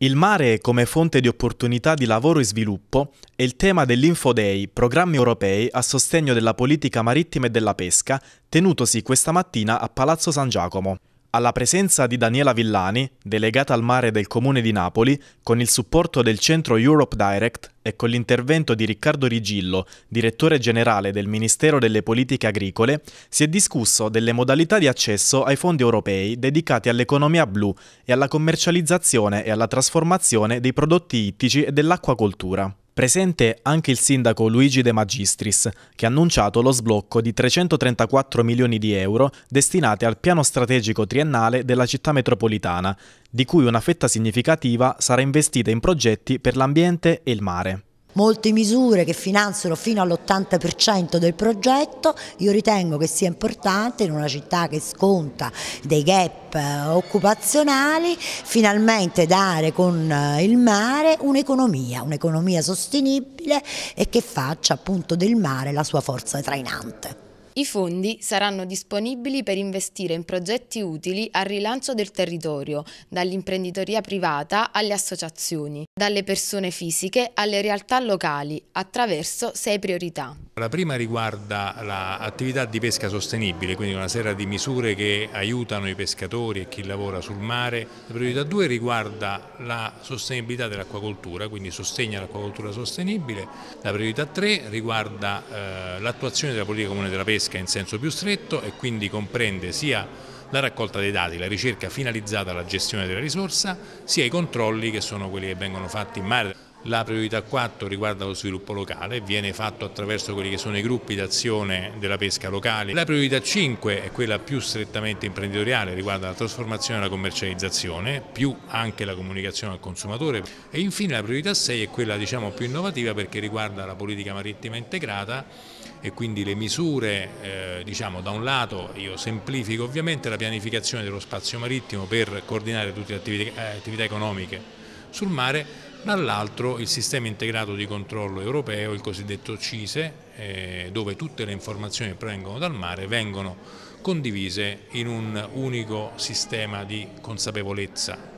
Il mare come fonte di opportunità di lavoro e sviluppo è il tema dell'Infoday, programmi europei a sostegno della politica marittima e della pesca, tenutosi questa mattina a Palazzo San Giacomo. Alla presenza di Daniela Villani, delegata al mare del Comune di Napoli, con il supporto del Centro Europe Direct e con l'intervento di Riccardo Rigillo, direttore generale del Ministero delle Politiche Agricole, si è discusso delle modalità di accesso ai fondi europei dedicati all'economia blu e alla commercializzazione e alla trasformazione dei prodotti ittici e dell'acquacoltura. Presente anche il sindaco Luigi De Magistris, che ha annunciato lo sblocco di 334 milioni di euro destinate al piano strategico triennale della città metropolitana, di cui una fetta significativa sarà investita in progetti per l'ambiente e il mare molte misure che finanziano fino all'80% del progetto, io ritengo che sia importante in una città che sconta dei gap eh, occupazionali, finalmente dare con eh, il mare un'economia, un'economia sostenibile e che faccia appunto del mare la sua forza trainante. I fondi saranno disponibili per investire in progetti utili al rilancio del territorio, dall'imprenditoria privata alle associazioni, dalle persone fisiche alle realtà locali, attraverso sei priorità. La prima riguarda l'attività di pesca sostenibile, quindi una serie di misure che aiutano i pescatori e chi lavora sul mare. La priorità 2 riguarda la sostenibilità dell'acquacoltura, quindi sostegno all'acquacoltura sostenibile. La priorità 3 riguarda eh, l'attuazione della politica comune della pesca in senso più stretto e quindi comprende sia la raccolta dei dati, la ricerca finalizzata alla gestione della risorsa, sia i controlli che sono quelli che vengono fatti in mare. La priorità 4 riguarda lo sviluppo locale, viene fatto attraverso quelli che sono i gruppi d'azione della pesca locale. La priorità 5 è quella più strettamente imprenditoriale, riguarda la trasformazione e la commercializzazione, più anche la comunicazione al consumatore. E infine la priorità 6 è quella diciamo, più innovativa perché riguarda la politica marittima integrata e quindi le misure, eh, diciamo da un lato io semplifico ovviamente la pianificazione dello spazio marittimo per coordinare tutte le attività, eh, attività economiche sul mare, dall'altro il sistema integrato di controllo europeo, il cosiddetto CISE, eh, dove tutte le informazioni che provengono dal mare vengono condivise in un unico sistema di consapevolezza